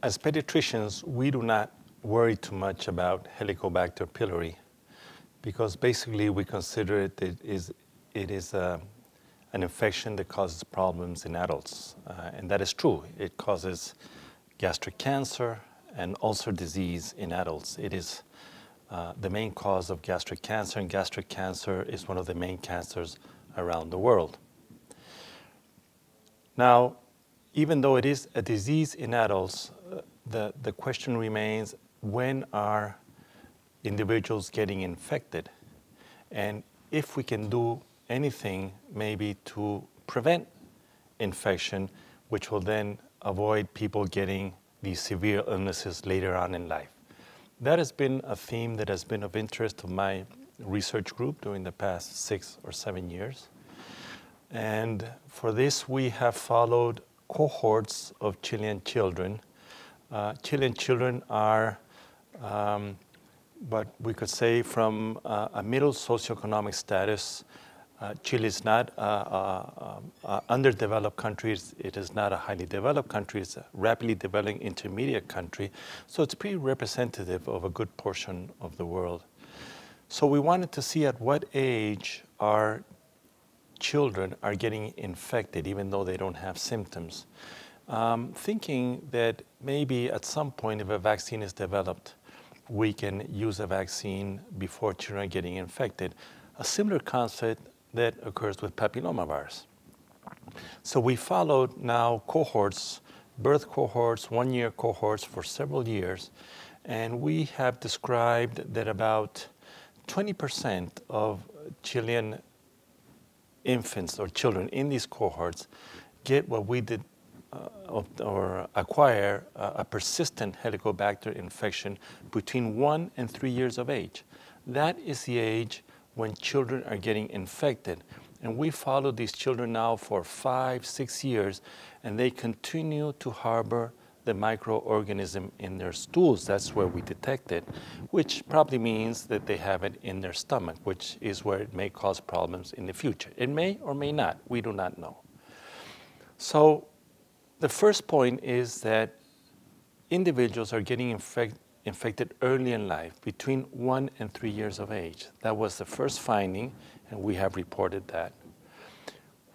As pediatricians, we do not worry too much about Helicobacter pylori because basically we consider it, it is, it is a, uh, an infection that causes problems in adults. Uh, and that is true. It causes gastric cancer and ulcer disease in adults. It is uh, the main cause of gastric cancer, and gastric cancer is one of the main cancers around the world. Now, even though it is a disease in adults, uh, the, the question remains when are individuals getting infected? And if we can do anything, maybe to prevent infection, which will then avoid people getting these severe illnesses later on in life. That has been a theme that has been of interest to my research group during the past six or seven years. And for this, we have followed cohorts of Chilean children. Uh, Chilean children are um, what we could say from uh, a middle socioeconomic status. Uh, Chile is not an uh, uh, uh, underdeveloped country. It is not a highly developed country. It's a rapidly developing intermediate country. So it's pretty representative of a good portion of the world. So we wanted to see at what age are children are getting infected even though they don't have symptoms. Um, thinking that maybe at some point if a vaccine is developed, we can use a vaccine before children are getting infected. A similar concept that occurs with papillomavirus. So we followed now cohorts, birth cohorts, one year cohorts for several years, and we have described that about 20% of Chilean infants or children in these cohorts get what we did uh, or, acquire uh, a persistent helicobacter infection between one and three years of age. That is the age when children are getting infected. And we follow these children now for five, six years, and they continue to harbor the microorganism in their stools. That's where we detect it, which probably means that they have it in their stomach, which is where it may cause problems in the future. It may or may not. We do not know. So the first point is that individuals are getting infected early in life, between one and three years of age. That was the first finding, and we have reported that.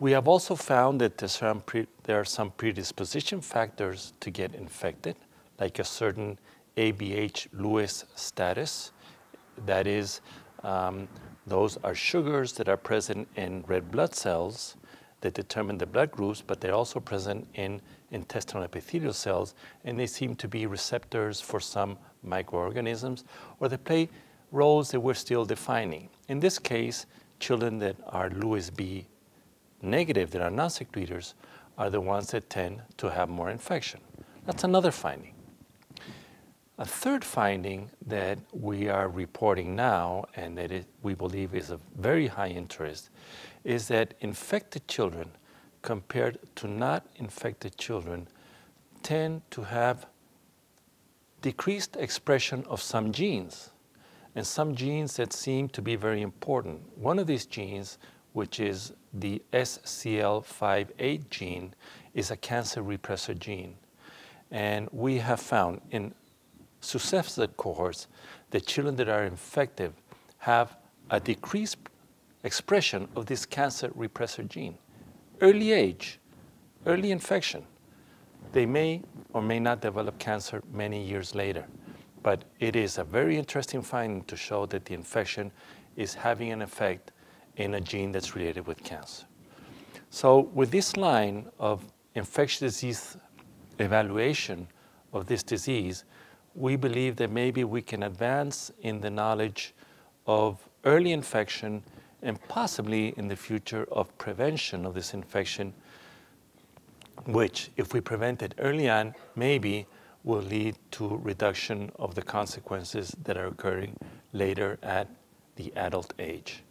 We have also found that there are some predisposition factors to get infected, like a certain ABH Lewis status. That is, um, those are sugars that are present in red blood cells that determine the blood groups, but they're also present in intestinal epithelial cells, and they seem to be receptors for some microorganisms, or they play roles that we're still defining. In this case, children that are Lewis B negative that are non secretors are the ones that tend to have more infection. That's another finding. A third finding that we are reporting now and that it, we believe is of very high interest is that infected children compared to not infected children tend to have decreased expression of some genes and some genes that seem to be very important. One of these genes which is the SCL58 gene, is a cancer repressor gene. And we have found in successive cohorts that children that are infected have a decreased expression of this cancer repressor gene. Early age, early infection, they may or may not develop cancer many years later. But it is a very interesting finding to show that the infection is having an effect in a gene that's related with cancer. So with this line of infectious disease evaluation of this disease, we believe that maybe we can advance in the knowledge of early infection and possibly in the future of prevention of this infection, which if we prevent it early on, maybe will lead to reduction of the consequences that are occurring later at the adult age.